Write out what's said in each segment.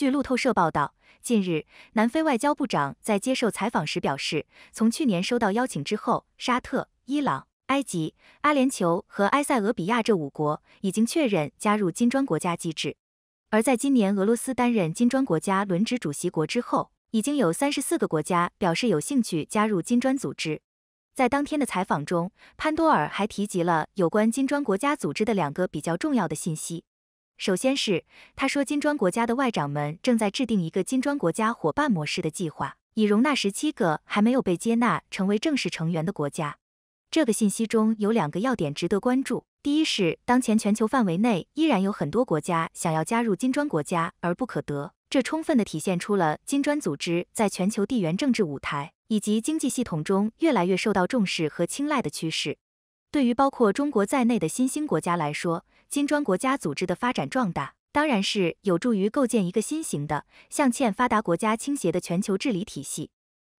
据路透社报道，近日，南非外交部长在接受采访时表示，从去年收到邀请之后，沙特、伊朗、埃及、阿联酋和埃塞俄比亚这五国已经确认加入金砖国家机制。而在今年俄罗斯担任金砖国家轮值主席国之后，已经有三十四个国家表示有兴趣加入金砖组织。在当天的采访中，潘多尔还提及了有关金砖国家组织的两个比较重要的信息。首先是他说，金砖国家的外长们正在制定一个金砖国家伙伴模式的计划，以容纳十七个还没有被接纳成为正式成员的国家。这个信息中有两个要点值得关注：第一是当前全球范围内依然有很多国家想要加入金砖国家而不可得，这充分的体现出了金砖组织在全球地缘政治舞台以及经济系统中越来越受到重视和青睐的趋势。对于包括中国在内的新兴国家来说，金砖国家组织的发展壮大，当然是有助于构建一个新型的、向欠发达国家倾斜的全球治理体系。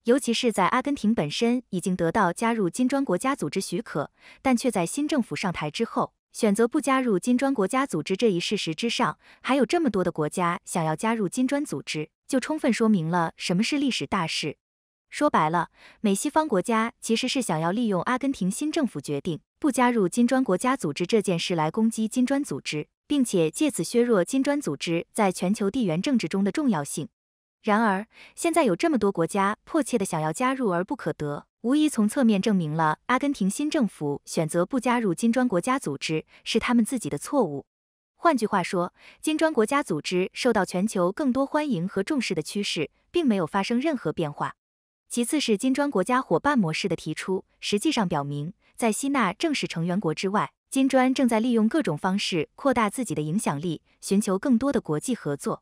尤其是在阿根廷本身已经得到加入金砖国家组织许可，但却在新政府上台之后选择不加入金砖国家组织这一事实之上，还有这么多的国家想要加入金砖组织，就充分说明了什么是历史大事。说白了，美西方国家其实是想要利用阿根廷新政府决定。不加入金砖国家组织这件事来攻击金砖组织，并且借此削弱金砖组织在全球地缘政治中的重要性。然而，现在有这么多国家迫切地想要加入而不可得，无疑从侧面证明了阿根廷新政府选择不加入金砖国家组织是他们自己的错误。换句话说，金砖国家组织受到全球更多欢迎和重视的趋势并没有发生任何变化。其次是金砖国家伙伴模式的提出，实际上表明。在吸纳正式成员国之外，金砖正在利用各种方式扩大自己的影响力，寻求更多的国际合作。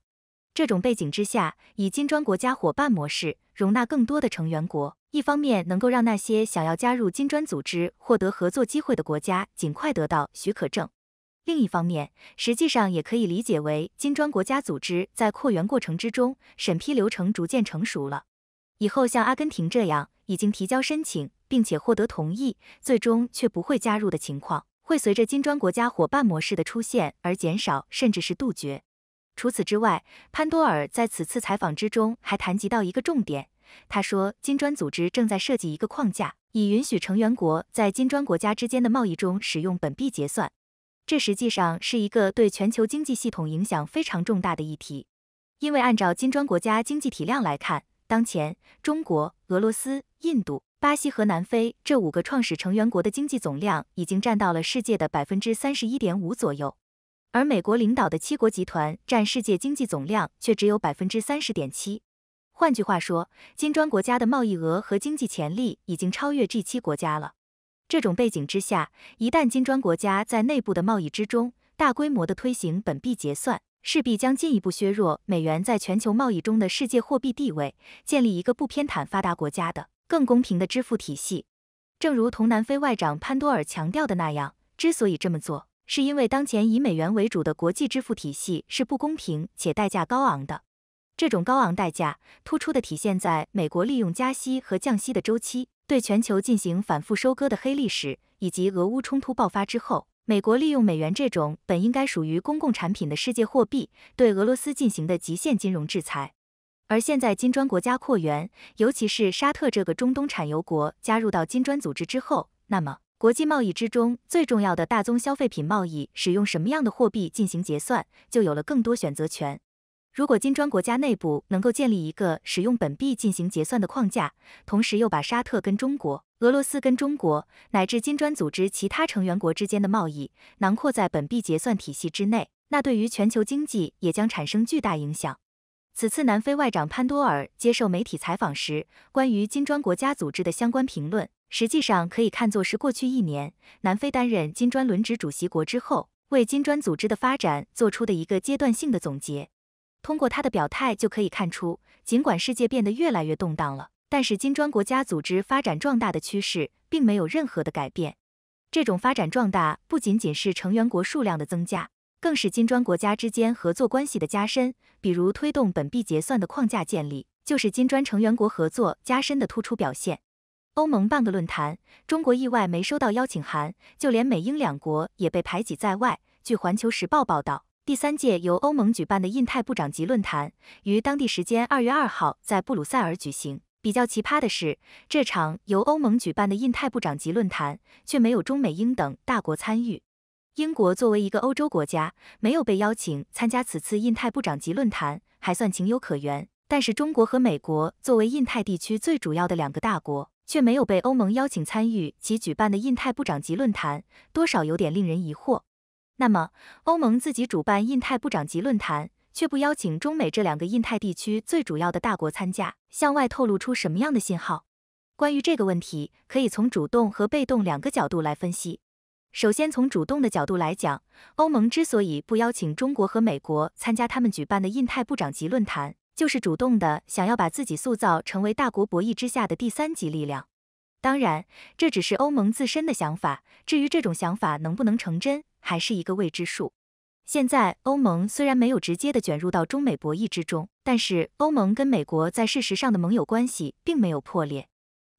这种背景之下，以金砖国家伙伴模式容纳更多的成员国，一方面能够让那些想要加入金砖组织、获得合作机会的国家尽快得到许可证；另一方面，实际上也可以理解为金砖国家组织在扩员过程之中，审批流程逐渐成熟了。以后像阿根廷这样已经提交申请。并且获得同意，最终却不会加入的情况，会随着金砖国家伙伴模式的出现而减少，甚至是杜绝。除此之外，潘多尔在此次采访之中还谈及到一个重点。他说，金砖组织正在设计一个框架，以允许成员国在金砖国家之间的贸易中使用本币结算。这实际上是一个对全球经济系统影响非常重大的议题，因为按照金砖国家经济体量来看，当前中国、俄罗斯、印度。巴西和南非这五个创始成员国的经济总量已经占到了世界的百分之三十一点五左右，而美国领导的七国集团占世界经济总量却只有百分之三十点七。换句话说，金砖国家的贸易额和经济潜力已经超越 G7 国家了。这种背景之下，一旦金砖国家在内部的贸易之中大规模的推行本币结算，势必将进一步削弱美元在全球贸易中的世界货币地位，建立一个不偏袒发达国家的。更公平的支付体系，正如同南非外长潘多尔强调的那样，之所以这么做，是因为当前以美元为主的国际支付体系是不公平且代价高昂的。这种高昂代价突出的体现在美国利用加息和降息的周期对全球进行反复收割的黑历史，以及俄乌冲突爆发之后，美国利用美元这种本应该属于公共产品的世界货币对俄罗斯进行的极限金融制裁。而现在，金砖国家扩员，尤其是沙特这个中东产油国加入到金砖组织之后，那么国际贸易之中最重要的大宗消费品贸易使用什么样的货币进行结算，就有了更多选择权。如果金砖国家内部能够建立一个使用本币进行结算的框架，同时又把沙特跟中国、俄罗斯跟中国乃至金砖组织其他成员国之间的贸易囊括在本币结算体系之内，那对于全球经济也将产生巨大影响。此次南非外长潘多尔接受媒体采访时，关于金砖国家组织的相关评论，实际上可以看作是过去一年南非担任金砖轮值主席国之后，为金砖组织的发展做出的一个阶段性的总结。通过他的表态就可以看出，尽管世界变得越来越动荡了，但是金砖国家组织发展壮大的趋势并没有任何的改变。这种发展壮大不仅仅是成员国数量的增加。更是金砖国家之间合作关系的加深，比如推动本币结算的框架建立，就是金砖成员国合作加深的突出表现。欧盟半个论坛，中国意外没收到邀请函，就连美英两国也被排挤在外。据《环球时报》报道，第三届由欧盟举办的印太部长级论坛于当地时间二月二号在布鲁塞尔举行。比较奇葩的是，这场由欧盟举办的印太部长级论坛却没有中美英等大国参与。英国作为一个欧洲国家，没有被邀请参加此次印太部长级论坛，还算情有可原。但是，中国和美国作为印太地区最主要的两个大国，却没有被欧盟邀请参与其举办的印太部长级论坛，多少有点令人疑惑。那么，欧盟自己主办印太部长级论坛，却不邀请中美这两个印太地区最主要的大国参加，向外透露出什么样的信号？关于这个问题，可以从主动和被动两个角度来分析。首先，从主动的角度来讲，欧盟之所以不邀请中国和美国参加他们举办的印太部长级论坛，就是主动的想要把自己塑造成为大国博弈之下的第三级力量。当然，这只是欧盟自身的想法，至于这种想法能不能成真，还是一个未知数。现在，欧盟虽然没有直接的卷入到中美博弈之中，但是欧盟跟美国在事实上的盟友关系并没有破裂。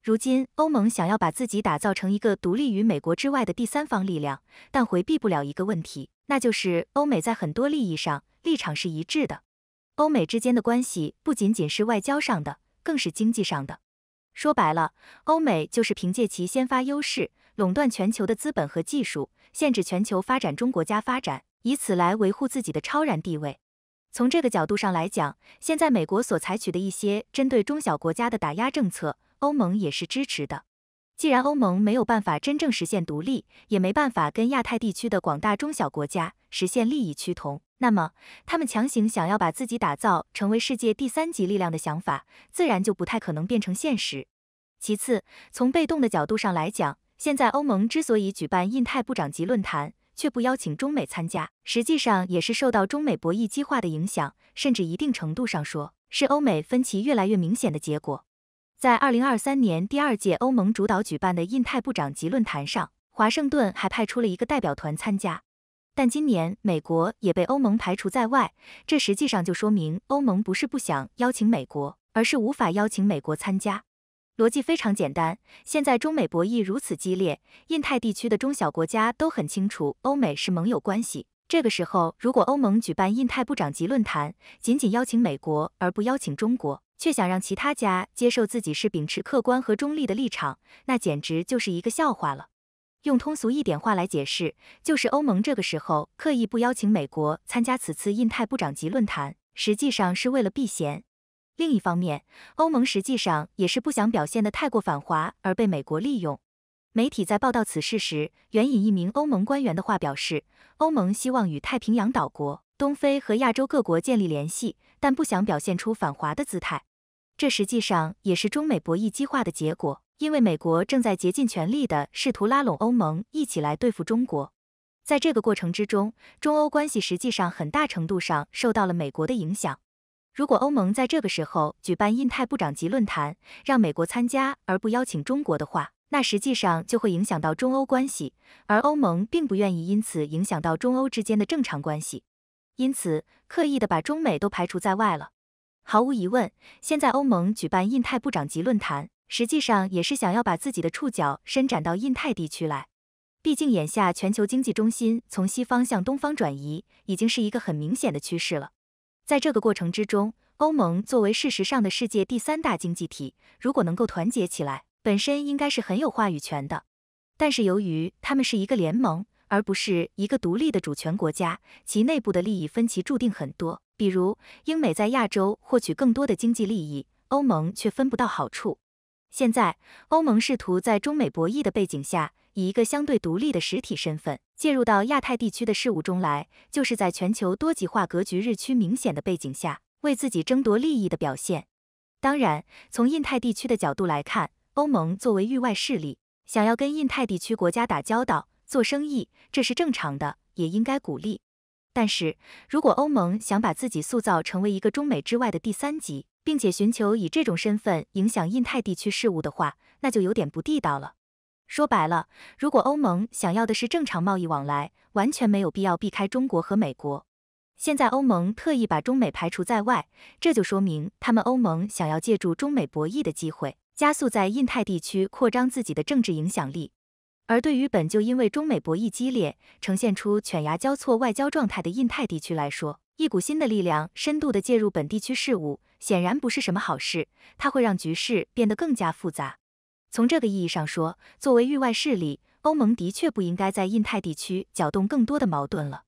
如今，欧盟想要把自己打造成一个独立于美国之外的第三方力量，但回避不了一个问题，那就是欧美在很多利益上立场是一致的。欧美之间的关系不仅仅是外交上的，更是经济上的。说白了，欧美就是凭借其先发优势，垄断全球的资本和技术，限制全球发展中国家发展，以此来维护自己的超然地位。从这个角度上来讲，现在美国所采取的一些针对中小国家的打压政策。欧盟也是支持的。既然欧盟没有办法真正实现独立，也没办法跟亚太地区的广大中小国家实现利益趋同，那么他们强行想要把自己打造成为世界第三级力量的想法，自然就不太可能变成现实。其次，从被动的角度上来讲，现在欧盟之所以举办印太部长级论坛，却不邀请中美参加，实际上也是受到中美博弈激化的影响，甚至一定程度上说是欧美分歧越来越明显的结果。在二零二三年第二届欧盟主导举办的印太部长级论坛上，华盛顿还派出了一个代表团参加，但今年美国也被欧盟排除在外。这实际上就说明欧盟不是不想邀请美国，而是无法邀请美国参加。逻辑非常简单，现在中美博弈如此激烈，印太地区的中小国家都很清楚，欧美是盟友关系。这个时候，如果欧盟举办印太部长级论坛，仅仅邀请美国而不邀请中国，却想让其他家接受自己是秉持客观和中立的立场，那简直就是一个笑话了。用通俗一点话来解释，就是欧盟这个时候刻意不邀请美国参加此次印太部长级论坛，实际上是为了避嫌。另一方面，欧盟实际上也是不想表现得太过反华而被美国利用。媒体在报道此事时，援引一名欧盟官员的话表示，欧盟希望与太平洋岛国、东非和亚洲各国建立联系，但不想表现出反华的姿态。这实际上也是中美博弈激化的结果，因为美国正在竭尽全力地试图拉拢欧盟一起来对付中国。在这个过程之中，中欧关系实际上很大程度上受到了美国的影响。如果欧盟在这个时候举办印太部长级论坛，让美国参加而不邀请中国的话，那实际上就会影响到中欧关系，而欧盟并不愿意因此影响到中欧之间的正常关系，因此刻意的把中美都排除在外了。毫无疑问，现在欧盟举办印太部长级论坛，实际上也是想要把自己的触角伸展到印太地区来。毕竟眼下全球经济中心从西方向东方转移，已经是一个很明显的趋势了。在这个过程之中，欧盟作为事实上的世界第三大经济体，如果能够团结起来。本身应该是很有话语权的，但是由于他们是一个联盟，而不是一个独立的主权国家，其内部的利益分歧注定很多。比如，英美在亚洲获取更多的经济利益，欧盟却分不到好处。现在，欧盟试图在中美博弈的背景下，以一个相对独立的实体身份介入到亚太地区的事务中来，就是在全球多极化格局日趋明显的背景下，为自己争夺利益的表现。当然，从印太地区的角度来看。欧盟作为域外势力，想要跟印太地区国家打交道、做生意，这是正常的，也应该鼓励。但是，如果欧盟想把自己塑造成为一个中美之外的第三极，并且寻求以这种身份影响印太地区事务的话，那就有点不地道了。说白了，如果欧盟想要的是正常贸易往来，完全没有必要避开中国和美国。现在欧盟特意把中美排除在外，这就说明他们欧盟想要借助中美博弈的机会。加速在印太地区扩张自己的政治影响力，而对于本就因为中美博弈激烈，呈现出犬牙交错外交状态的印太地区来说，一股新的力量深度的介入本地区事务，显然不是什么好事。它会让局势变得更加复杂。从这个意义上说，作为域外势力，欧盟的确不应该在印太地区搅动更多的矛盾了。